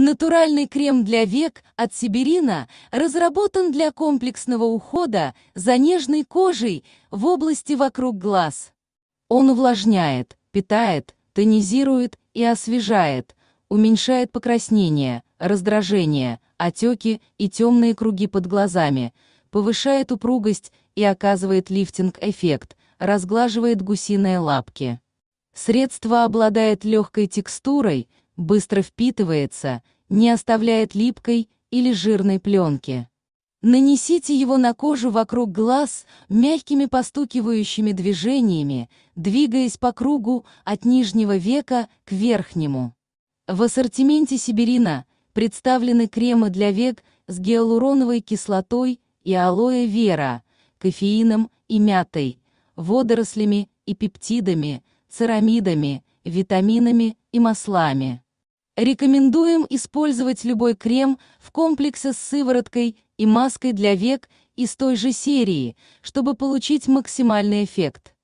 Натуральный крем для век от Сибирина разработан для комплексного ухода за нежной кожей в области вокруг глаз. Он увлажняет, питает, тонизирует и освежает, уменьшает покраснение, раздражение, отеки и темные круги под глазами, повышает упругость и оказывает лифтинг-эффект, разглаживает гусиные лапки. Средство обладает легкой текстурой, быстро впитывается, не оставляет липкой или жирной пленки. Нанесите его на кожу вокруг глаз мягкими постукивающими движениями, двигаясь по кругу от нижнего века к верхнему. В ассортименте Сибирина представлены кремы для век с гиалуроновой кислотой и алоэ вера, кофеином и мятой, водорослями и пептидами, церамидами, витаминами и маслами. Рекомендуем использовать любой крем в комплексе с сывороткой и маской для век из той же серии, чтобы получить максимальный эффект.